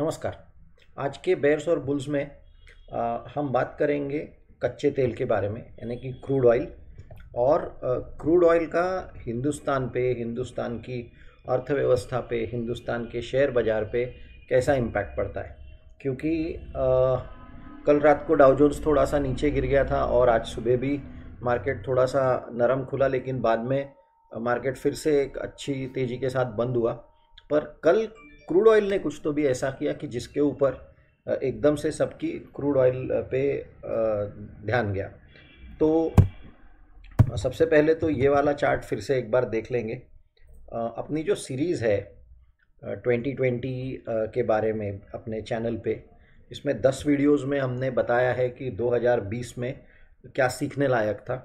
नमस्कार आज के बेयर्स और बुल्स में आ, हम बात करेंगे कच्चे तेल के बारे में यानी कि क्रूड ऑयल और क्रूड ऑयल का हिंदुस्तान पे हिंदुस्तान की अर्थव्यवस्था पे हिंदुस्तान के शेयर बाज़ार पे कैसा इम्पैक्ट पड़ता है क्योंकि आ, कल रात को डाउजोन्स थोड़ा सा नीचे गिर गया था और आज सुबह भी मार्केट थोड़ा सा नरम खुला लेकिन बाद में मार्केट फिर से एक अच्छी तेज़ी के साथ बंद हुआ पर कल क्रूड ऑयल ने कुछ तो भी ऐसा किया कि जिसके ऊपर एकदम से सबकी क्रूड ऑयल पे ध्यान गया तो सबसे पहले तो ये वाला चार्ट फिर से एक बार देख लेंगे अपनी जो सीरीज़ है 2020 के बारे में अपने चैनल पे इसमें 10 वीडियोस में हमने बताया है कि 2020 में क्या सीखने लायक था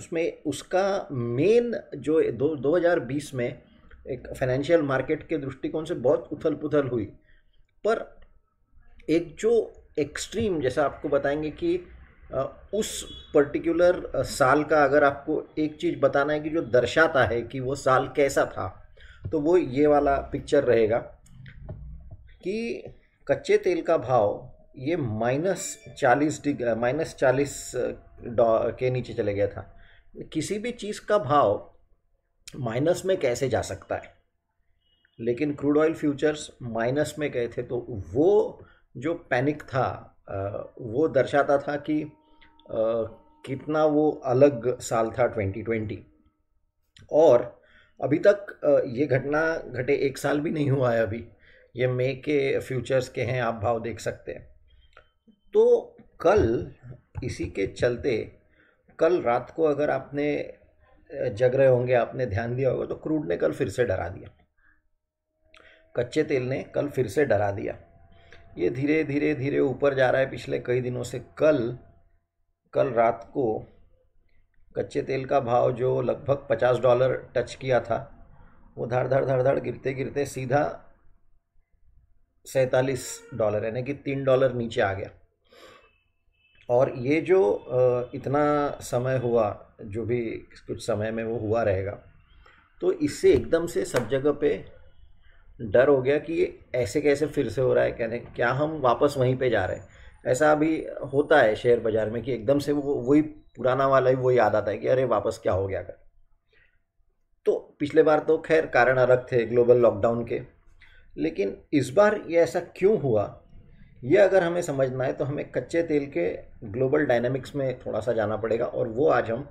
उसमें उसका मेन जो दो 2020 में एक फाइनेंशियल मार्केट के दृष्टिकोण से बहुत उथल पुथल हुई पर एक जो एक्सट्रीम जैसा आपको बताएंगे कि उस पर्टिकुलर साल का अगर आपको एक चीज़ बताना है कि जो दर्शाता है कि वो साल कैसा था तो वो ये वाला पिक्चर रहेगा कि कच्चे तेल का भाव ये माइनस चालीस डिग माइनस चालीस के नीचे चले गया था किसी भी चीज़ का भाव माइनस में कैसे जा सकता है लेकिन क्रूड ऑयल फ्यूचर्स माइनस में गए थे तो वो जो पैनिक था वो दर्शाता था कि कितना वो अलग साल था 2020 और अभी तक ये घटना घटे एक साल भी नहीं हुआ है अभी ये मे के फ्यूचर्स के हैं आप भाव देख सकते हैं तो कल इसी के चलते कल रात को अगर आपने जग रहे होंगे आपने ध्यान दिया होगा तो क्रूड ने कल फिर से डरा दिया कच्चे तेल ने कल फिर से डरा दिया ये धीरे धीरे धीरे ऊपर जा रहा है पिछले कई दिनों से कल कल रात को कच्चे तेल का भाव जो लगभग पचास डॉलर टच किया था वो धड़ धड़ धड़ धड़ गिरते गिरते सीधा सैंतालीस डॉलर यानी कि तीन डॉलर नीचे आ गया और ये जो इतना समय हुआ जो भी कुछ समय में वो हुआ रहेगा तो इससे एकदम से सब जगह पे डर हो गया कि ये ऐसे कैसे फिर से हो रहा है कहने क्या हम वापस वहीं पे जा रहे हैं ऐसा अभी होता है शेयर बाज़ार में कि एकदम से वो वही पुराना वाला ही वो याद आता है कि अरे वापस क्या हो गया कर तो पिछले बार तो खैर कारण अलग थे ग्लोबल लॉकडाउन के लेकिन इस बार ये ऐसा क्यों हुआ ये अगर हमें समझना है तो हमें कच्चे तेल के ग्लोबल डायनामिक्स में थोड़ा सा जाना पड़ेगा और वो आज हम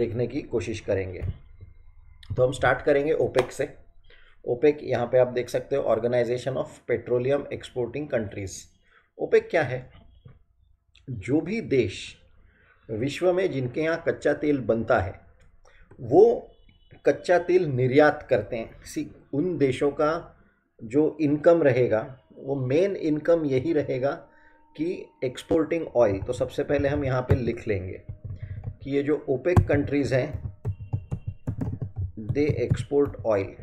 देखने की कोशिश करेंगे तो हम स्टार्ट करेंगे ओपेक से ओपेक यहाँ पे आप देख सकते हो organisation of petroleum exporting countries OPEC क्या है जो भी देश विश्व में जिनके यहाँ कच्चा तेल बनता है वो कच्चा तेल निर्यात करते हैं किसी उन देशों का जो इनकम रहेगा वो मेन इनकम यही रहेगा कि एक्सपोर्टिंग ऑयल तो सबसे पहले हम यहाँ पे लिख लेंगे कि ये जो ओपेक कंट्रीज़ हैं दे एक्सपोर्ट ऑयल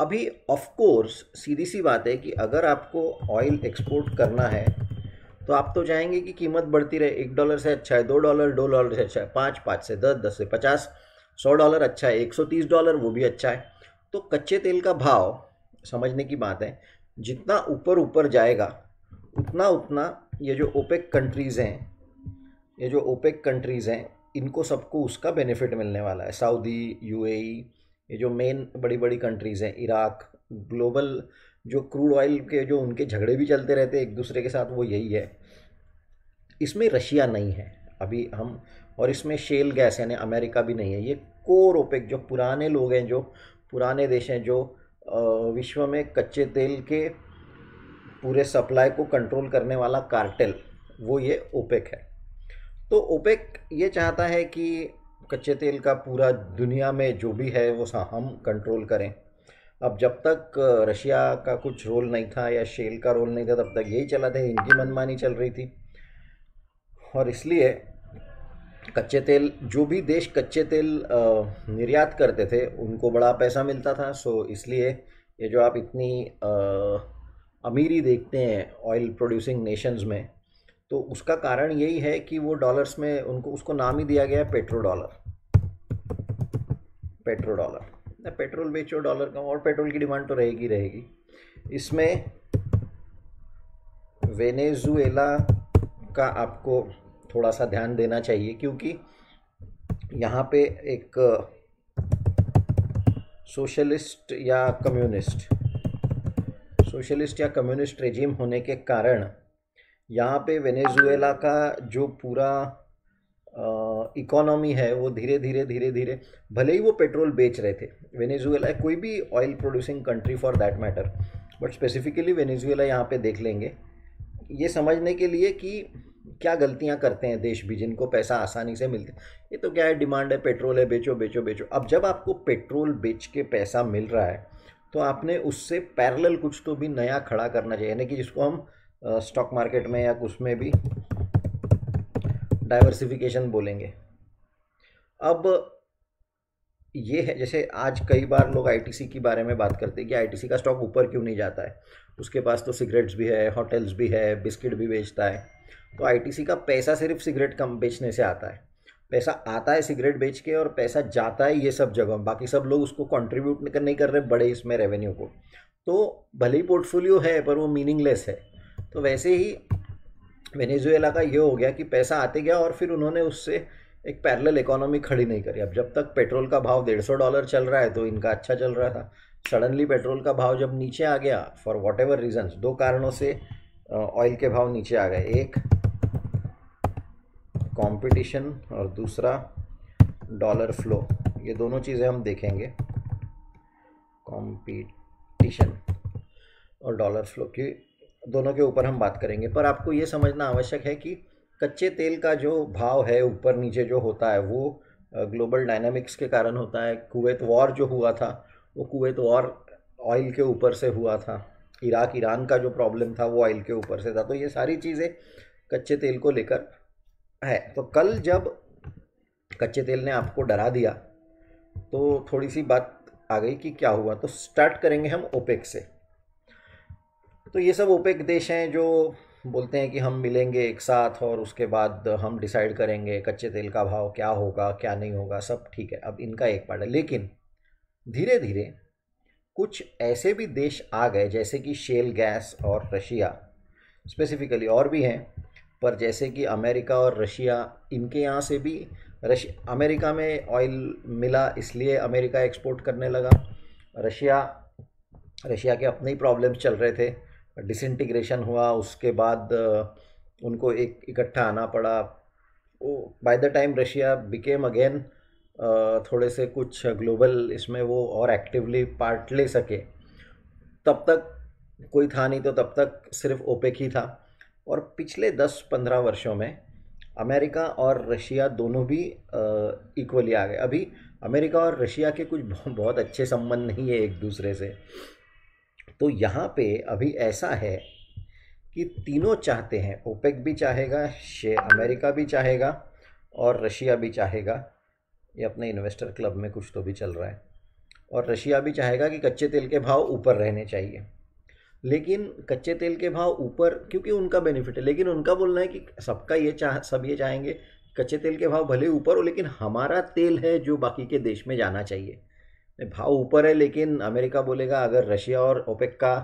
अभी ऑफ कोर्स सीधी सी बात है कि अगर आपको ऑयल एक्सपोर्ट करना है तो आप तो चाहेंगे कि कीमत बढ़ती रहे एक डॉलर से अच्छा है दो डॉलर दो डॉलर से अच्छा है पाँच पाँच से दस दस से पचास सौ डॉलर अच्छा है एक सौ तीस डॉलर वो भी अच्छा है तो कच्चे तेल का भाव समझने की बात है जितना ऊपर ऊपर जाएगा उतना उतना ये जो ओपेक कंट्रीज़ हैं ये जो ओपेक कंट्रीज़ हैं इनको सबको उसका बेनिफिट मिलने वाला है सऊदी यूएई e, ये जो मेन बड़ी बड़ी कंट्रीज़ हैं इराक ग्लोबल जो क्रूड ऑयल के जो उनके झगड़े भी चलते रहते हैं एक दूसरे के साथ वो यही है इसमें रशिया नहीं है अभी हम और इसमें शेल गैस यानी अमेरिका भी नहीं है ये कोर ओपेक जो पुराने लोग हैं जो पुराने देश हैं जो विश्व में कच्चे तेल के पूरे सप्लाई को कंट्रोल करने वाला कार्टेल वो ये ओपेक है तो ओपेक ये चाहता है कि कच्चे तेल का पूरा दुनिया में जो भी है वो हम कंट्रोल करें अब जब तक रशिया का कुछ रोल नहीं था या शेल का रोल नहीं था तब तक यही चला था इनकी मनमानी चल रही थी और इसलिए कच्चे तेल जो भी देश कच्चे तेल निर्यात करते थे उनको बड़ा पैसा मिलता था सो इसलिए ये जो आप इतनी अमीरी देखते हैं ऑयल प्रोड्यूसिंग नेशंस में तो उसका कारण यही है कि वो डॉलर्स में उनको उसको नाम ही दिया गया है petro dollar petro dollar petrol बेचो डॉलर कम और पेट्रोल की डिमांड तो रहेगी रहेगी इसमें वेनेजुएला का आपको थोड़ा सा ध्यान देना चाहिए क्योंकि यहाँ पे एक सोशलिस्ट या कम्युनिस्ट सोशलिस्ट या कम्युनिस्ट रेजीम होने के कारण यहाँ पे वेनेजुएला का जो पूरा इकोनॉमी है वो धीरे धीरे धीरे धीरे भले ही वो पेट्रोल बेच रहे थे वेनेजुएला कोई भी oil producing country for that matter but specifically Venezuela यहाँ पे देख लेंगे ये समझने के लिए कि क्या गलतियां करते हैं देश भी जिनको पैसा आसानी से मिलता है ये तो क्या है डिमांड है पेट्रोल है बेचो बेचो बेचो अब जब आपको पेट्रोल बेच के पैसा मिल रहा है तो आपने उससे पैरेलल कुछ तो भी नया खड़ा करना चाहिए यानी कि जिसको हम स्टॉक मार्केट में या कुछ में भी डाइवर्सिफिकेशन बोलेंगे अब ये है जैसे आज कई बार लोग आईटीसी के बारे में बात करते हैं कि आईटीसी का स्टॉक ऊपर क्यों नहीं जाता है उसके पास तो सिगरेट्स भी है होटल्स भी है बिस्किट भी बेचता है तो आईटीसी का पैसा सिर्फ सिगरेट कम बेचने से आता है पैसा आता है सिगरेट बेच के और पैसा जाता है ये सब जगह बाकी सब लोग उसको कंट्रीब्यूट नहीं कर रहे बड़े इसमें रेवेन्यू को तो भले ही पोर्टफोलियो है पर वो मीनिंगलेस है तो वैसे ही वेनेजुएला का ये हो गया कि पैसा आते गया और फिर उन्होंने उससे एक पैरेलल इकोनॉमी खड़ी नहीं करी अब जब तक पेट्रोल का भाव डेढ़ सौ डॉलर चल रहा है तो इनका अच्छा चल रहा था सडनली पेट्रोल का भाव जब नीचे आ गया फॉर वॉट एवर दो कारणों से ऑयल के भाव नीचे आ गए एक कंपटीशन और दूसरा डॉलर फ्लो ये दोनों चीज़ें हम देखेंगे कंपटीशन और डॉलर फ्लो की दोनों के ऊपर हम बात करेंगे पर आपको ये समझना आवश्यक है कि कच्चे तेल का जो भाव है ऊपर नीचे जो होता है वो ग्लोबल डायनामिक्स के कारण होता है कुवैत वॉर जो हुआ था वो कुवैत वॉर ऑयल के ऊपर से हुआ था इराक ईरान का जो प्रॉब्लम था वो ऑयल के ऊपर से था तो ये सारी चीज़ें कच्चे तेल को लेकर है तो कल जब कच्चे तेल ने आपको डरा दिया तो थोड़ी सी बात आ गई कि क्या हुआ तो स्टार्ट करेंगे हम ओपेक से तो ये सब ओपेक देश हैं जो बोलते हैं कि हम मिलेंगे एक साथ और उसके बाद हम डिसाइड करेंगे कच्चे तेल का भाव क्या होगा क्या नहीं होगा सब ठीक है अब इनका एक पार्ट है लेकिन धीरे धीरे कुछ ऐसे भी देश आ गए जैसे कि शेल गैस और रशिया स्पेसिफिकली और भी हैं पर जैसे कि अमेरिका और रशिया इनके यहाँ से भी रश अमेरिका में ऑयल मिला इसलिए अमेरिका एक्सपोर्ट करने लगा रशिया रशिया के अपने ही प्रॉब्लम्स चल रहे थे डिसइंटीग्रेशन हुआ उसके बाद उनको एक इकट्ठा आना पड़ा वो by the time Russia became again थोड़े से कुछ ग्लोबल इसमें वो और एक्टिवली पार्ट ले सके तब तक कोई था नहीं तो तब तक सिर्फ ओपेक ही था और पिछले 10-15 वर्षों में अमेरिका और रशिया दोनों भी इक्वली आ गए अभी अमेरिका और रशिया के कुछ बहुत अच्छे संबंध नहीं है एक दूसरे से तो यहाँ पे अभी ऐसा है कि तीनों चाहते हैं ओपेक भी चाहेगा शे अमेरिका भी चाहेगा और रशिया भी चाहेगा ये अपने इन्वेस्टर क्लब में कुछ तो भी चल रहा है और रशिया भी चाहेगा कि कच्चे तेल के भाव ऊपर रहने चाहिए लेकिन कच्चे तेल के भाव ऊपर क्योंकि उनका बेनिफिट है लेकिन उनका बोलना है कि सबका ये चाह सब ये चाहेंगे कच्चे तेल के भाव भले ऊपर हो लेकिन हमारा तेल है जो बाकी के देश में जाना चाहिए भाव ऊपर है लेकिन अमेरिका बोलेगा अगर रशिया और ओपेक का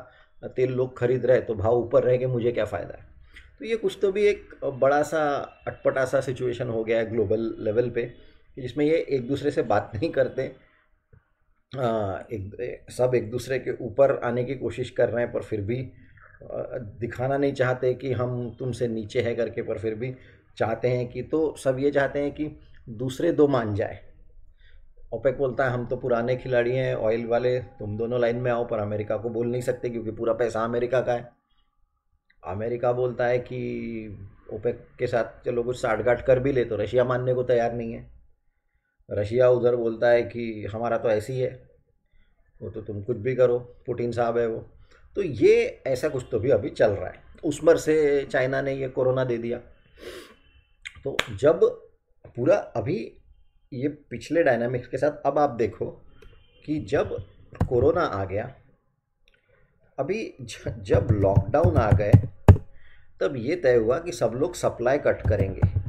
तेल लोग खरीद रहे तो भाव ऊपर रहेगा मुझे क्या फ़ायदा है तो ये कुछ तो भी एक बड़ा सा अटपटा सा सिचुएशन हो गया है ग्लोबल लेवल पे जिसमें ये एक दूसरे से बात नहीं करते हाँ, एक सब एक दूसरे के ऊपर आने की कोशिश कर रहे हैं पर फिर भी दिखाना नहीं चाहते कि हम तुमसे नीचे है करके पर फिर भी चाहते हैं कि तो सब ये चाहते हैं कि दूसरे दो मान जाए ओपेक बोलता है हम तो पुराने खिलाड़ी हैं ऑयल वाले तुम दोनों लाइन में आओ पर अमेरिका को बोल नहीं सकते क्योंकि पूरा पैसा अमेरिका का है अमेरिका बोलता है कि ओपेक के साथ चलो कुछ गाठ कर भी ले तो रशिया मानने को तैयार नहीं है रशिया उधर बोलता है कि हमारा तो ऐसी है वो तो तुम कुछ भी करो पुटिन साहब है वो तो ये ऐसा कुछ तो भी अभी चल रहा है उसमर से चाइना ने ये कोरोना दे दिया तो जब पूरा अभी ये पिछले डायनामिक्स के साथ अब आप देखो कि जब कोरोना आ गया अभी जब लॉकडाउन आ गए तब ये तय हुआ कि सब लोग सप्लाई कट करेंगे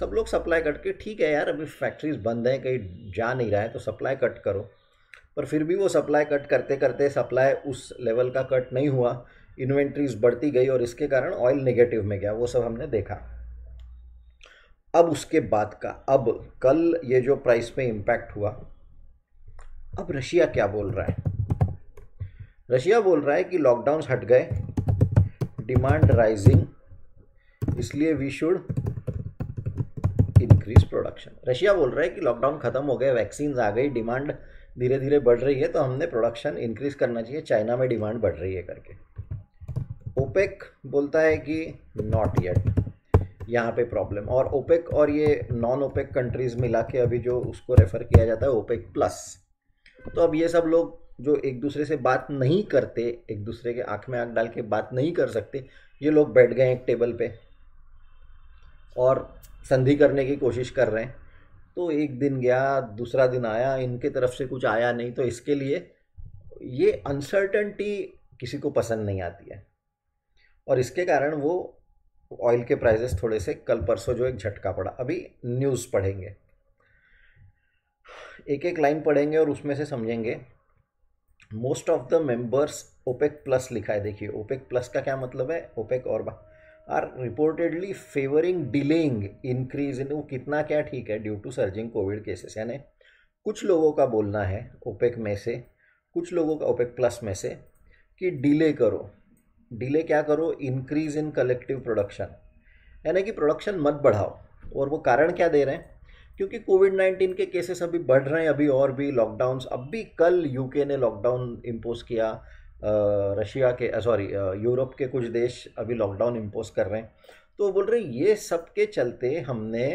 सब लोग सप्लाई कट के ठीक है यार अभी फैक्ट्रीज बंद हैं कहीं जा नहीं रहा है तो सप्लाई कट करो पर फिर भी वो सप्लाई कट करते करते सप्लाई उस लेवल का कट नहीं हुआ इन्वेंट्रीज बढ़ती गई और इसके कारण ऑयल नेगेटिव में गया वो सब हमने देखा अब उसके बाद का अब कल ये जो प्राइस पे इम्पैक्ट हुआ अब रशिया क्या बोल रहा है रशिया बोल रहा है कि लॉकडाउन हट गए डिमांड राइजिंग इसलिए we should increase production Russia बोल रहा है कि लॉकडाउन खत्म हो गया वैक्सीन आ गई डिमांड धीरे धीरे बढ़ रही है तो हमने प्रोडक्शन इंक्रीज करना चाहिए चाइना में डिमांड बढ़ रही है करके ओपेक बोलता है कि नॉट येट यहाँ पे प्रॉब्लम और ओपेक और ये नॉन ओपेक कंट्रीज़ मिला के अभी जो उसको रेफ़र किया जाता है ओपेक प्लस तो अब ये सब लोग जो एक दूसरे से बात नहीं करते एक दूसरे के आँख में आँख डाल के बात नहीं कर सकते ये लोग बैठ गए एक टेबल पे और संधि करने की कोशिश कर रहे हैं तो एक दिन गया दूसरा दिन आया इनके तरफ से कुछ आया नहीं तो इसके लिए ये अनसर्टनटी किसी को पसंद नहीं आती है और इसके कारण वो ऑयल के प्राइजेस थोड़े से कल परसों जो एक झटका पड़ा अभी न्यूज़ पढ़ेंगे एक एक लाइन पढ़ेंगे और उसमें से समझेंगे most of the members OPEC plus लिखा है देखिए ओपेक प्लस का क्या मतलब है ओपेक और बा... are reportedly favouring delaying increase in वो कितना क्या ठीक है due to surging COVID cases यानी कुछ लोगों का बोलना है ओपेक में से कुछ लोगों का ओपेक प्लस में से कि डिले करो डिले क्या करो इंक्रीज इन कलेक्टिव प्रोडक्शन यानी कि प्रोडक्शन मत बढ़ाओ और वो कारण क्या दे रहे हैं क्योंकि कोविड नाइन्टीन के केसेस अभी बढ़ रहे हैं अभी और भी लॉकडाउन अब भी कल यूके ने लॉकडाउन इम्पोज किया रशिया के सॉरी यूरोप के कुछ देश अभी लॉकडाउन इम्पोज कर रहे हैं तो बोल रहे ये सब के चलते हमने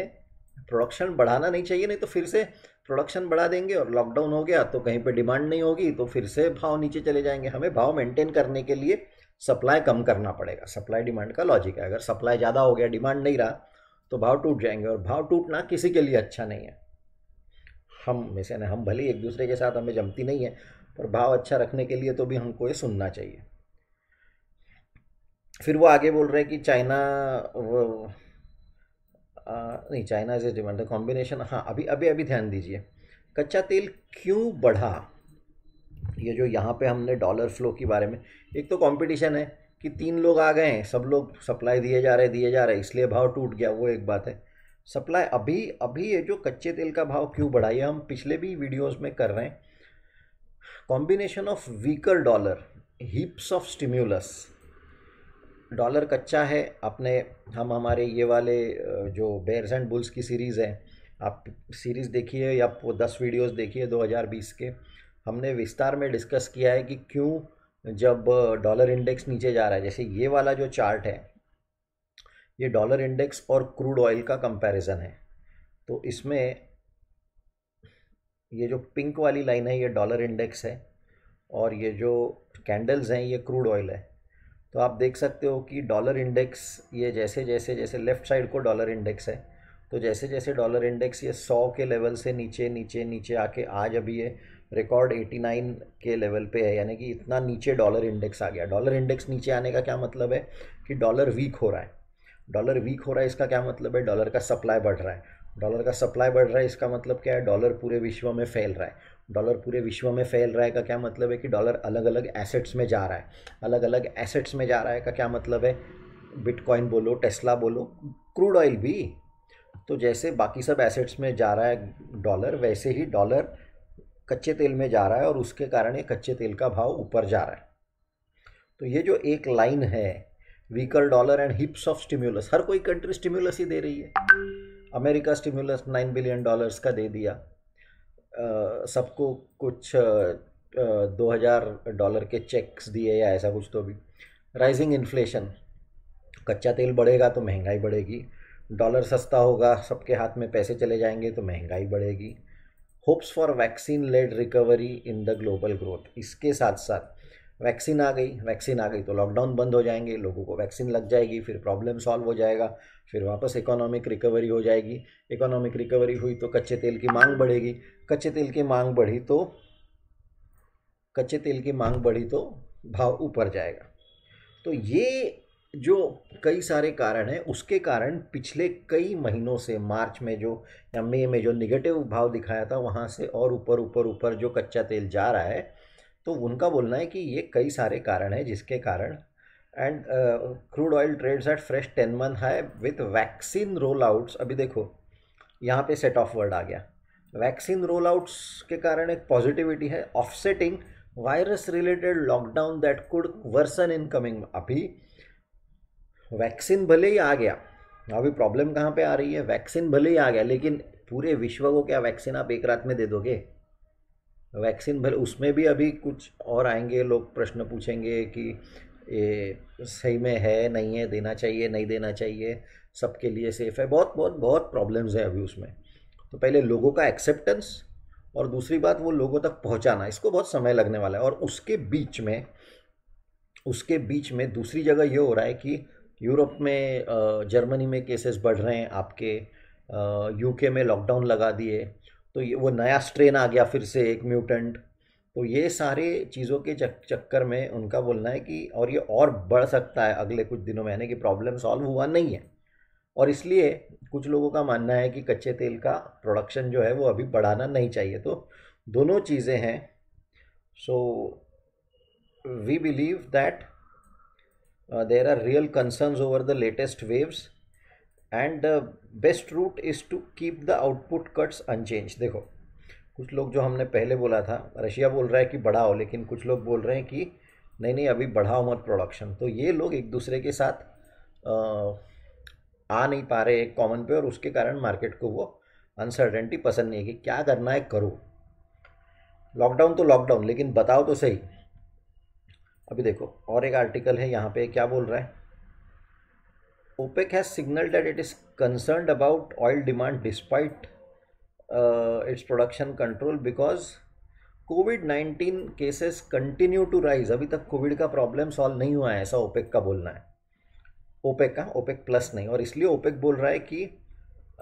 प्रोडक्शन बढ़ाना नहीं चाहिए नहीं तो फिर से प्रोडक्शन बढ़ा देंगे और लॉकडाउन हो गया तो कहीं पे डिमांड नहीं होगी तो फिर से भाव नीचे चले जाएंगे हमें भाव मेंटेन करने के लिए सप्लाई कम करना पड़ेगा सप्लाई डिमांड का लॉजिक है अगर सप्लाई ज़्यादा हो गया डिमांड नहीं रहा तो भाव टूट जाएंगे और भाव टूटना किसी के लिए अच्छा नहीं है हम में से हम भले एक दूसरे के साथ हमें जमती नहीं है पर भाव अच्छा रखने के लिए तो भी हमको ये सुनना चाहिए फिर वो आगे बोल रहे हैं कि चाइना नहीं China is a demand combination हाँ अभी अभी अभी ध्यान दीजिए कच्चा तेल क्यों बढ़ा ये जो यहाँ पे हमने डॉलर फ्लो के बारे में एक तो कंपटीशन है कि तीन लोग आ गए हैं सब लोग सप्लाई दिए जा रहे दिए जा रहे इसलिए भाव टूट गया वो एक बात है सप्लाई अभी अभी ये जो कच्चे तेल का भाव क्यों बढ़ा ये हम पिछले भी वीडियोस में कर रहे हैं combination of weaker dollar heaps of stimulus dollar कच्चा है आपने हम हमारे ये वाले जो बेयर्स एंड बुल्स की सीरीज़ है आप सीरीज़ देखिए या वो दस वीडियोस देखिए 2020 के हमने विस्तार में डिस्कस किया है कि क्यों जब डॉलर इंडेक्स नीचे जा रहा है जैसे ये वाला जो चार्ट है ये डॉलर इंडेक्स और क्रूड ऑयल का कंपैरिजन है तो इसमें ये जो पिंक वाली लाइन है ये डॉलर इंडेक्स है और ये जो कैंडल्स हैं ये क्रूड ऑयल है तो आप देख सकते हो कि डॉलर इंडेक्स ये जैसे जैसे जैसे लेफ़्ट साइड को डॉलर इंडेक्स है तो जैसे जैसे डॉलर इंडेक्स ये सौ के लेवल से नीचे नीचे नीचे आके आज अभी ये रिकॉर्ड 89 के लेवल पे है यानी कि इतना नीचे डॉलर इंडेक्स आ गया डॉलर इंडेक्स नीचे आने का क्या मतलब है कि डॉलर वीक हो रहा है डॉलर वीक हो रहा है इसका क्या मतलब है डॉलर का सप्लाई बढ़ रहा है डॉलर का सप्लाई बढ़ रहा है इसका मतलब क्या है डॉलर पूरे विश्व में फैल रहा है डॉलर पूरे विश्व में फैल रहा है का क्या मतलब है कि डॉलर अलग अलग एसेट्स में जा रहा है अलग अलग एसेट्स में जा रहा है का क्या मतलब है बिटकॉइन बोलो टेस्ला बोलो क्रूड ऑयल भी तो जैसे बाकी सब एसेट्स में जा रहा है डॉलर वैसे ही डॉलर कच्चे तेल में जा रहा है और उसके कारण ये कच्चे तेल का भाव ऊपर जा रहा है तो ये जो एक लाइन है weaker dollar and heaps of stimulus हर कोई कंट्री स्टिम्यूलस ही दे रही है America stimulus nine billion dollars का दे दिया सबको कुछ दो हज़ार डॉलर के चेक्स दिए या ऐसा कुछ तो भी राइजिंग इन्फ्लेशन कच्चा तेल बढ़ेगा तो महंगाई बढ़ेगी डॉलर सस्ता होगा सबके हाथ में पैसे चले जाएंगे तो महंगाई बढ़ेगी hopes for vaccine led recovery in the global growth इसके साथ साथ वैक्सीन आ गई वैक्सीन आ गई तो लॉकडाउन बंद हो जाएंगे लोगों को वैक्सीन लग जाएगी फिर प्रॉब्लम सॉल्व हो जाएगा फिर वापस इकोनॉमिक रिकवरी हो जाएगी इकोनॉमिक रिकवरी हुई तो कच्चे तेल की मांग बढ़ेगी कच्चे तेल की मांग बढ़ी तो कच्चे तेल की मांग बढ़ी तो भाव ऊपर जाएगा तो ये जो कई सारे कारण हैं उसके कारण पिछले कई महीनों से मार्च में जो या मई में जो निगेटिव भाव दिखाया था वहाँ से और ऊपर ऊपर ऊपर जो कच्चा तेल जा रहा है तो उनका बोलना है कि ये कई सारे कारण हैं जिसके कारण and crude oil trades at fresh ten month high with vaccine roll outs अभी देखो यहाँ पे सेट ऑफ वर्ड आ गया वैक्सीन रोल आउट्स के कारण एक पॉजिटिविटी है offsetting virus related lockdown that could worsen in coming अभी वैक्सीन भले ही आ गया अभी प्रॉब्लम कहाँ पे आ रही है वैक्सीन भले ही आ गया लेकिन पूरे विश्व को क्या वैक्सीन आप एक रात में दे दोगे वैक्सीन भले उसमें भी अभी कुछ और आएंगे लोग प्रश्न पूछेंगे कि ये सही में है नहीं है देना चाहिए नहीं देना चाहिए सबके लिए सेफ़ है बहुत बहुत बहुत प्रॉब्लम्स हैं अभी उसमें तो पहले लोगों का एक्सेप्टेंस और दूसरी बात वो लोगों तक पहुंचाना इसको बहुत समय लगने वाला है और उसके बीच में उसके बीच में दूसरी जगह ये हो रहा है कि यूरोप में जर्मनी में केसेस बढ़ रहे हैं आपके यूके में लॉकडाउन लगा दिए तो ये वो नया स्ट्रेन आ गया फिर से एक म्यूटेंट तो ये सारे चीज़ों के चक, चक्कर में उनका बोलना है कि और ये और बढ़ सकता है अगले कुछ दिनों में यानी कि प्रॉब्लम सॉल्व हुआ नहीं है और इसलिए कुछ लोगों का मानना है कि कच्चे तेल का प्रोडक्शन जो है वो अभी बढ़ाना नहीं चाहिए तो दोनों चीज़ें हैं so we believe that there are real concerns over the latest waves and the best route is to keep the output cuts unchanged देखो कुछ लोग जो हमने पहले बोला था रशिया बोल रहा है कि बढ़ाओ लेकिन कुछ लोग बोल रहे हैं कि नहीं नहीं अभी बढ़ाओ मत प्रोडक्शन तो ये लोग एक दूसरे के साथ आ नहीं पा रहे एक कॉमन पे और उसके कारण मार्केट को वो अनसर्टेंटी पसंद नहीं है कि क्या करना है करो लॉकडाउन तो लॉकडाउन लेकिन बताओ तो सही अभी देखो और एक आर्टिकल है यहाँ पे क्या बोल रहा है OPEC has signaled that it is concerned about oil demand despite uh, its production control because COVID 19 cases continue to rise अभी तक कोविड का प्रॉब्लम सॉल्व नहीं हुआ है ऐसा ओपेक का बोलना है ओपेक का ओपेक प्लस नहीं और इसलिए ओपेक बोल रहा है कि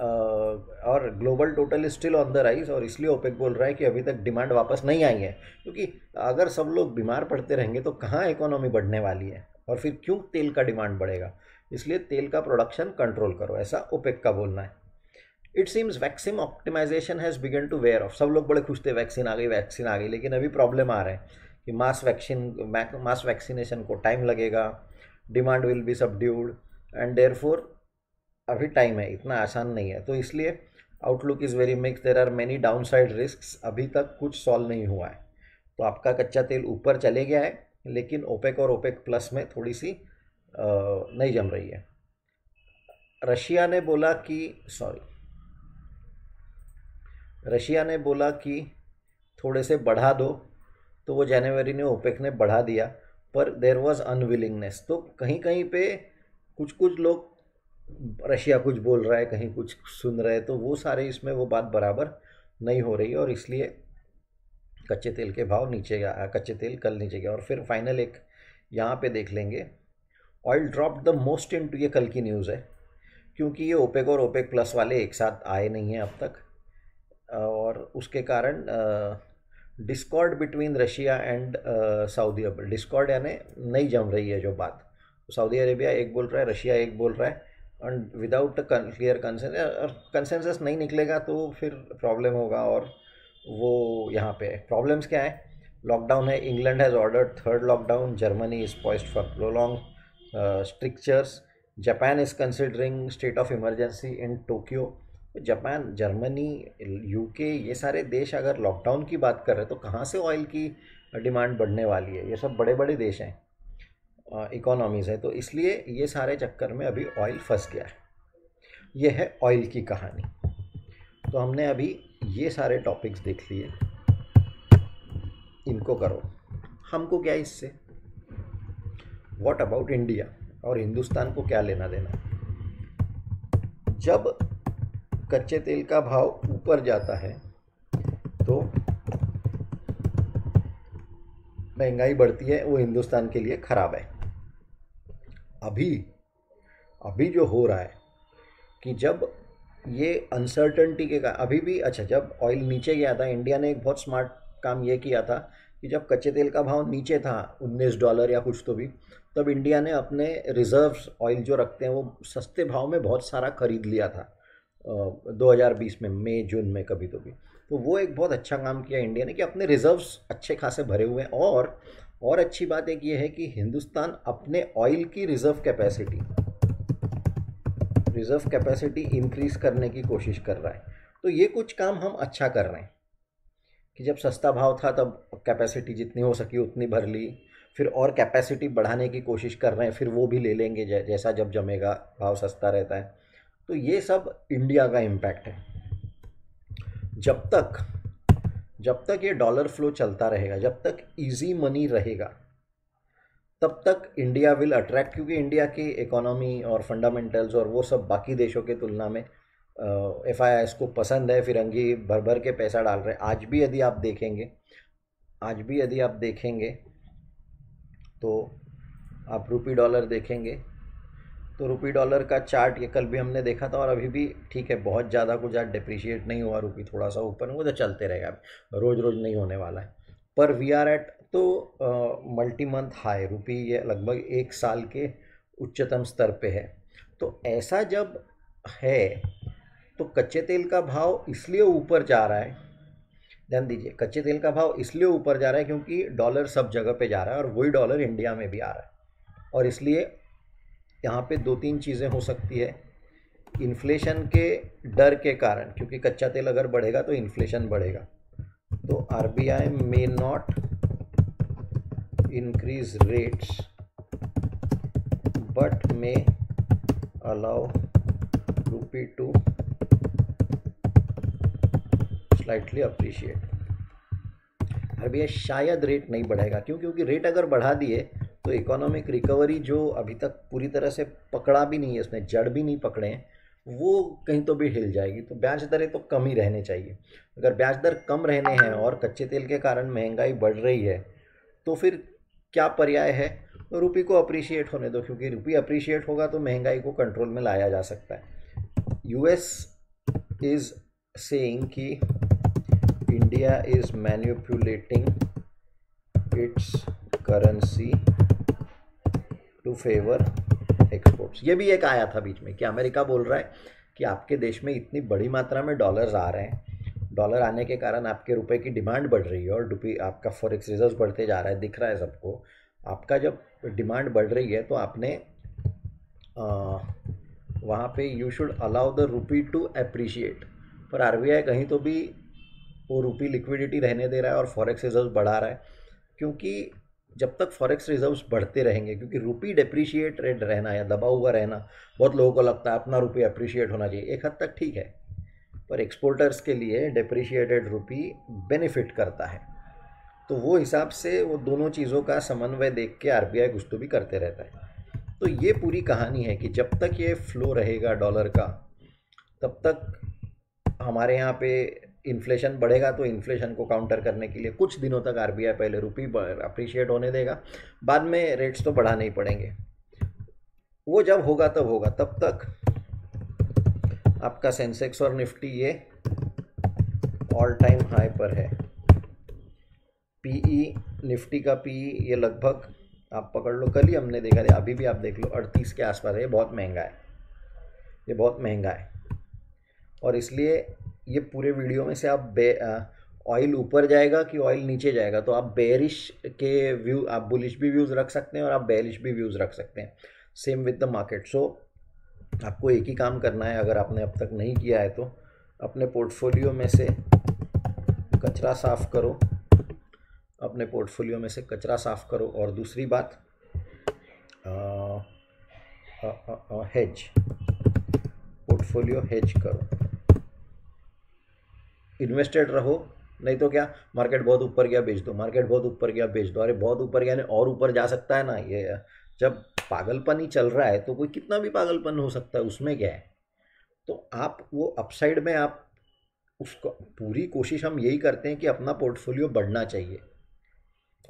Uh, और global total still on the rise और इसलिए ओपेक बोल रहा है कि अभी तक डिमांड वापस नहीं आई है क्योंकि अगर सब लोग बीमार पड़ते रहेंगे तो कहाँ इकोनॉमी बढ़ने वाली है और फिर क्यों तेल का डिमांड बढ़ेगा इसलिए तेल का प्रोडक्शन कंट्रोल करो ऐसा ओपेक का बोलना है it seems vaccine optimisation has begun to wear off सब लोग बड़े खुश थे वैक्सीन आ गई वैक्सीन आ गई लेकिन अभी प्रॉब्लम आ रहा है कि मास वैक्सीन मास वैक्सीनेशन को टाइम लगेगा demand will be subdued and there अभी टाइम है इतना आसान नहीं है तो इसलिए outlook is very mixed there are many downside risk अभी तक कुछ सॉल्व नहीं हुआ है तो आपका कच्चा तेल ऊपर चले गया है लेकिन ओपेक और ओपेक प्लस में थोड़ी सी नहीं जम रही है रशिया ने बोला कि सॉरी रशिया ने बोला कि थोड़े से बढ़ा दो तो वो जनवरी ने ओपेक ने बढ़ा दिया पर देर वॉज अनविलिंगनेस तो कहीं कहीं पे कुछ कुछ लोग रशिया कुछ बोल रहा है कहीं कुछ सुन रहे हैं तो वो सारे इसमें वो बात बराबर नहीं हो रही है और इसलिए कच्चे तेल के भाव नीचे गया कच्चे तेल कल नीचे गया और फिर फाइनल एक यहाँ पे देख लेंगे oil drop the most in two ये कल की न्यूज़ है क्योंकि ये ओपेक और ओपेक प्लस वाले एक साथ आए नहीं हैं अब तक और उसके कारण discord between Russia and Saudi Arabia discord यानी नहीं जम रही है जो बात सऊदी अरेबिया एक बोल रहा है रशिया एक बोल रहा है एंड विदाउट क्लियर कंसेंस और कंसेंसस नहीं निकलेगा तो फिर प्रॉब्लम होगा और वो यहाँ पे प्रॉब्लम्स क्या है लॉकडाउन है England has ordered third lockdown Germany is poised for prolonged strictures Japan is considering state of emergency in Tokyo Japan Germany UK ये सारे देश अगर लॉकडाउन की बात कर रहे हैं तो कहाँ से ऑयल की डिमांड बढ़ने वाली है ये सब बड़े बड़े देश हैं इकोनॉमीज़ हैं तो इसलिए ये सारे चक्कर में अभी ऑयल फंस गया है ये है ऑयल की कहानी तो हमने अभी ये सारे टॉपिक्स देख लिए इनको करो हमको क्या इससे व्हाट अबाउट इंडिया और हिंदुस्तान को क्या लेना देना जब कच्चे तेल का भाव ऊपर जाता है तो महंगाई बढ़ती है वो हिंदुस्तान के लिए ख़राब है अभी अभी जो हो रहा है कि जब ये अनसर्टनटी के कारण अभी भी अच्छा जब ऑयल नीचे गया था इंडिया ने एक बहुत स्मार्ट काम ये किया था कि जब कच्चे तेल का भाव नीचे था उन्नीस डॉलर या कुछ तो भी तब इंडिया ने अपने रिजर्व्स ऑयल जो रखते हैं वो सस्ते भाव में बहुत सारा खरीद लिया था uh, 2020 में मई जून में कभी तो भी तो वो एक बहुत अच्छा काम किया इंडिया ने कि अपने रिजर्व्स अच्छे खासे भरे हुए हैं और और अच्छी बात एक ये है कि हिंदुस्तान अपने ऑयल की reserve capacity reserve capacity increase करने की कोशिश कर रहा है तो ये कुछ काम हम अच्छा कर रहे हैं कि जब सस्ता भाव था तब कैपेसिटी जितनी हो सकी उतनी भर ली फिर और कैपेसिटी बढ़ाने की कोशिश कर रहे हैं फिर वो भी ले लेंगे जैसा जब जमेगा भाव सस्ता रहता है तो ये सब इंडिया का इम्पैक्ट है जब तक जब तक ये डॉलर फ्लो चलता रहेगा जब तक इजी मनी रहेगा तब तक इंडिया विल अट्रैक्ट क्योंकि इंडिया की इकोनॉमी और फंडामेंटल्स और वो सब बाकी देशों के तुलना में एफ आई को पसंद है फिरंगी भर भर के पैसा डाल रहे हैं आज भी यदि आप देखेंगे आज भी यदि आप देखेंगे तो आप रुपी डॉलर देखेंगे तो रुपी डॉलर का चार्ट ये कल भी हमने देखा था और अभी भी ठीक है बहुत ज़्यादा कुछ आज डिप्रिशिएट नहीं हुआ रुपी थोड़ा सा ऊपर वो तो चलते रहेगा रोज़ रोज़ नहीं होने वाला है पर वी आर एट तो मल्टी मंथ हाई रुपी ये लगभग एक साल के उच्चतम स्तर पे है तो ऐसा जब है तो कच्चे तेल का भाव इसलिए ऊपर जा रहा है ध्यान दीजिए कच्चे तेल का भाव इसलिए ऊपर जा रहा है क्योंकि डॉलर सब जगह पे जा रहा है और वही डॉलर इंडिया में भी आ रहा है और इसलिए यहाँ पे दो तीन चीज़ें हो सकती है इन्फ्लेशन के डर के कारण क्योंकि कच्चा तेल अगर बढ़ेगा तो इन्फ्लेशन बढ़ेगा तो R B I may not increase rates but may allow rupee to slightly appreciate और भैया शायद रेट नहीं बढ़ेगा क्यों क्योंकि रेट अगर बढ़ा दिए तो इकोनॉमिक रिकवरी जो अभी तक पूरी तरह से पकड़ा भी नहीं है उसने जड़ भी नहीं पकड़े हैं वो कहीं तो भी हिल जाएगी तो ब्याज दरें तो कम ही रहने चाहिए अगर ब्याज दर कम रहने हैं और कच्चे तेल के कारण महंगाई बढ़ रही है तो फिर क्या पर्याय है तो को अप्रिशिएट होने दो क्योंकि रुपी अप्रिशिएट होगा तो महंगाई को कंट्रोल में लाया जा सकता है यूएस इज़ सेइंग कि India is manipulating its currency to favor exports. ये भी एक आया था बीच में कि अमेरिका बोल रहा है कि आपके देश में इतनी बड़ी मात्रा में डॉलर्स आ रहे हैं डॉलर आने के कारण आपके रुपए की डिमांड बढ़ रही है और डुपी आपका फॉरेक्स रिजर्व बढ़ते जा रहा है दिख रहा है सबको आपका जब डिमांड बढ़ रही है तो आपने आ, वहाँ पे you should allow the rupee to appreciate पर आर कहीं तो भी वो रुपी लिक्विडिटी रहने दे रहा है और फॉरेक्स रिजर्व बढ़ा रहा है क्योंकि जब तक फॉरेक्स रिजर्व्स बढ़ते रहेंगे क्योंकि रुपी डिप्रिशिएट रेट रहना या दबा हुआ रहना बहुत लोगों को लगता है अपना रुपया अप्रिशिएट होना चाहिए एक हद तक ठीक है पर एक्सपोर्टर्स के लिए डिप्रिशिएटेड रुपी बेनिफिट करता है तो वो हिसाब से वो दोनों चीज़ों का समन्वय देख के आर कुछ तो भी करते रहता है तो ये पूरी कहानी है कि जब तक ये फ्लो रहेगा डॉलर का तब तक हमारे यहाँ पे इन्फ्लेशन बढ़ेगा तो इन्फ्लेशन को काउंटर करने के लिए कुछ दिनों तक आर पहले रुपी अप्रिशिएट होने देगा बाद में रेट्स तो बढ़ाने ही पड़ेंगे वो जब होगा तब होगा तब तक आपका सेंसेक्स और निफ्टी ये ऑल टाइम हाई पर है पीई निफ्टी e, का पीई e ये लगभग आप पकड़ लो कल ही हमने देखा था अभी भी आप देख लो अड़तीस के आसपास है ये बहुत महंगा है ये बहुत महंगा है और इसलिए ये पूरे वीडियो में से आप बे ऑयल ऊपर जाएगा कि ऑयल नीचे जाएगा तो आप बेरिश के व्यू आप बुलिश भी व्यूज़ रख सकते हैं और आप बेरिश भी व्यूज़ रख सकते हैं same with the market so आपको एक ही काम करना है अगर आपने अब तक नहीं किया है तो अपने पोर्टफोलियो में से कचरा साफ़ करो अपने पोर्टफोलियो में से कचरा साफ़ करो और दूसरी बात हेज पोर्टफोलियो हेज करो इन्वेस्टेड रहो नहीं तो क्या मार्केट बहुत ऊपर गया बेच दो मार्केट बहुत ऊपर गया बेच दो अरे बहुत ऊपर गया और ऊपर जा सकता है ना ये जब पागलपन ही चल रहा है तो कोई कितना भी पागलपन हो सकता है उसमें क्या है तो आप वो अपसाइड में आप उसको पूरी कोशिश हम यही करते हैं कि अपना पोर्टफोलियो बढ़ना चाहिए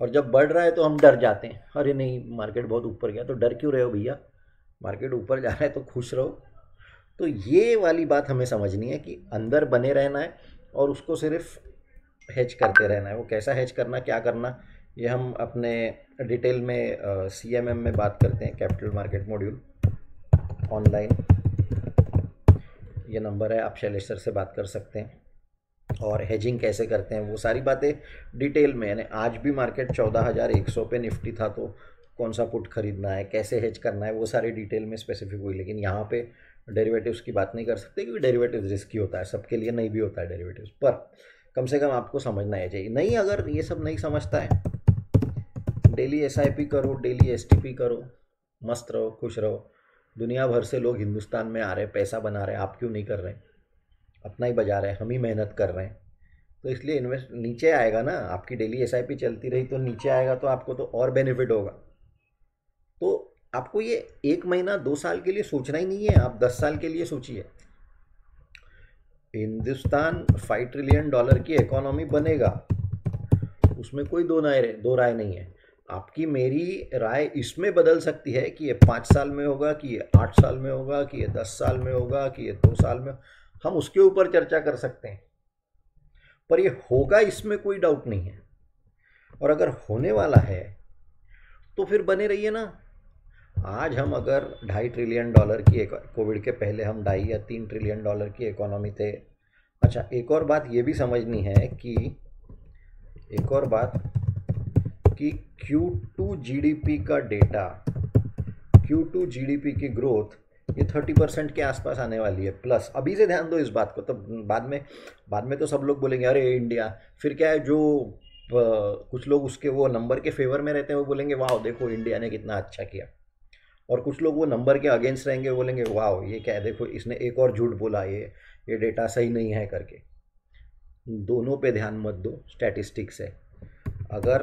और जब बढ़ रहा है तो हम डर जाते हैं अरे नहीं मार्केट बहुत ऊपर गया तो डर क्यों रहे हो भैया मार्केट ऊपर जा रहा है तो खुश रहो तो ये वाली बात हमें समझनी है कि अंदर बने रहना है और उसको सिर्फ हैच करते रहना है वो कैसा हैच करना क्या करना ये हम अपने डिटेल में सी एम एम में बात करते हैं कैपिटल मार्केट मॉड्यूल ऑनलाइन ये नंबर है आप शैलेश सर से बात कर सकते हैं और हेजिंग कैसे करते हैं वो सारी बातें डिटेल में यानी आज भी मार्केट चौदह हज़ार एक सौ पे निफ्टी था तो कौन सा पुट खरीदना है कैसे हेज करना है वो सारी डिटेल में स्पेसिफिक हुई लेकिन यहाँ पे डेरिवेटिव्स की बात नहीं कर सकते क्योंकि डेरिवेटिव्स रिस्की होता है सबके लिए नहीं भी होता है डेरिवेटिव्स पर कम से कम आपको समझना है चाहिए नहीं अगर ये सब नहीं समझता है डेली एस करो डेली एस करो मस्त रहो खुश रहो दुनिया भर से लोग हिंदुस्तान में आ रहे पैसा बना रहे आप क्यों नहीं कर रहे अपना ही बजा रहे हम ही मेहनत कर रहे हैं तो इसलिए इन्वेस्ट नीचे आएगा ना आपकी डेली एस चलती रही तो नीचे आएगा तो आपको तो और बेनिफिट होगा आपको ये एक महीना दो साल के लिए सोचना ही नहीं है आप दस साल के लिए सोचिए हिंदुस्तान फाइव ट्रिलियन डॉलर की इकोनॉमी बनेगा उसमें कोई दो राय दो राय नहीं है आपकी मेरी राय इसमें बदल सकती है कि ये पाँच साल में होगा कि ये आठ साल में होगा कि ये दस साल में होगा कि ये दो साल में हम उसके ऊपर चर्चा कर सकते हैं पर ये होगा इसमें कोई डाउट नहीं है और अगर होने वाला है तो फिर बने रहिए ना आज हम अगर ढाई ट्रिलियन डॉलर की कोविड के पहले हम ढाई या तीन ट्रिलियन डॉलर की इकोनॉमी थे अच्छा एक और बात ये भी समझनी है कि एक और बात कि Q2 GDP का डेटा Q2 GDP की ग्रोथ ये थर्टी परसेंट के आसपास आने वाली है प्लस अभी से ध्यान दो इस बात को तो बाद में बाद में तो सब लोग बोलेंगे अरे इंडिया फिर क्या है जो कुछ लोग उसके वो नंबर के फेवर में रहते हैं वो बोलेंगे वाह देखो इंडिया ने कितना अच्छा किया और कुछ लोग वो नंबर के अगेंस्ट रहेंगे बोलेंगे वाह ये क्या है देखो इसने एक और झूठ बोला ये ये डेटा सही नहीं है करके दोनों पे ध्यान मत दो स्टैटिस्टिक्स है अगर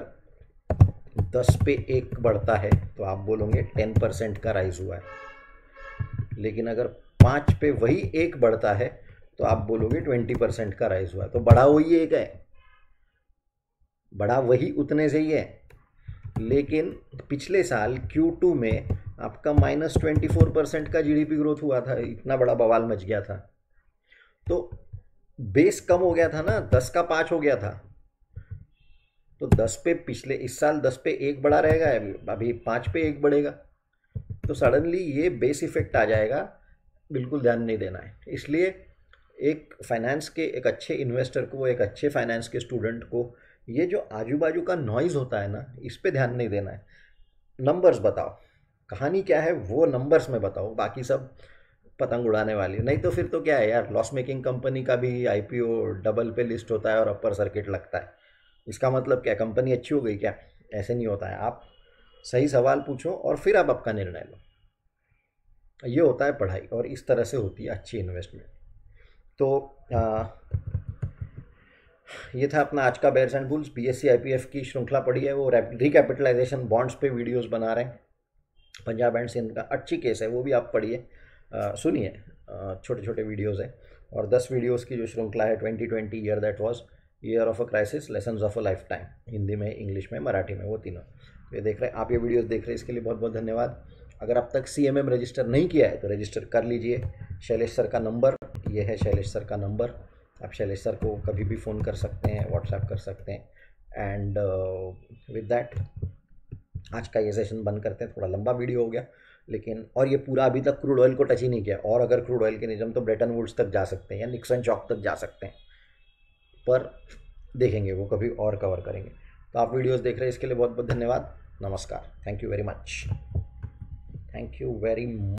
दस पे एक बढ़ता है तो आप बोलोगे टेन परसेंट का राइज हुआ है लेकिन अगर पाँच पे वही एक बढ़ता है तो आप बोलोगे ट्वेंटी परसेंट का राइज हुआ है तो बड़ा वही एक है बड़ा वही उतने से ही है लेकिन पिछले साल Q2 में आपका माइनस ट्वेंटी फोर परसेंट का जीडीपी ग्रोथ हुआ था इतना बड़ा बवाल मच गया था तो बेस कम हो गया था ना दस का पाँच हो गया था तो दस पे पिछले इस साल दस पे एक बड़ा रहेगा अभी पाँच पे एक बढ़ेगा तो सडनली ये बेस इफेक्ट आ जाएगा बिल्कुल ध्यान नहीं देना है इसलिए एक फाइनेंस के एक अच्छे इन्वेस्टर को एक अच्छे फाइनेंस के स्टूडेंट को ये जो आजू बाजू का नॉइज़ होता है ना इस पर ध्यान नहीं देना है नंबर्स बताओ कहानी क्या है वो नंबर्स में बताओ बाकी सब पतंग उड़ाने वाली नहीं तो फिर तो क्या है यार लॉस मेकिंग कंपनी का भी आई डबल पे लिस्ट होता है और अपर सर्किट लगता है इसका मतलब क्या कंपनी अच्छी हो गई क्या ऐसे नहीं होता है आप सही सवाल पूछो और फिर आप आपका निर्णय लो ये होता है पढ़ाई और इस तरह से होती है अच्छी इन्वेस्टमेंट तो आ, ये था अपना आज का bears and bulls B S की श्रृंखला पड़ी है वो रिकैपिटलाइजेशन बॉन्ड्स पे वीडियोस बना रहे हैं पंजाब एंड सिंध का अच्छी केस है वो भी आप पढ़िए सुनिए छोटे छोटे वीडियोज़ हैं और दस वीडियोज़ की जो श्रृंखला है twenty twenty year that was year of a crisis lesson of a lifetime Hindi में इंग्लिश में मराठी में वो तीनों तो ये देख रहे हैं आप ये वीडियोज़ देख रहे हैं इसके लिए बहुत बहुत धन्यवाद अगर अब तक सी रजिस्टर नहीं किया है तो रजिस्टर कर लीजिए शैलेश सर का नंबर ये है शैलेश सर का नंबर आप शैलेश सर को कभी भी फ़ोन कर सकते हैं व्हाट्सएप कर सकते हैं एंड विद दैट आज का ये सेशन बंद करते हैं थोड़ा लंबा वीडियो हो गया लेकिन और ये पूरा अभी तक क्रूड ऑयल को टच ही नहीं किया और अगर क्रूड ऑयल के निजम तो ब्रेटन वुड्स तक जा सकते हैं या निक्सन चौक तक जा सकते हैं पर देखेंगे वो कभी और कवर करेंगे तो आप वीडियोस देख रहे हैं इसके लिए बहुत बहुत धन्यवाद नमस्कार thank you very much thank you very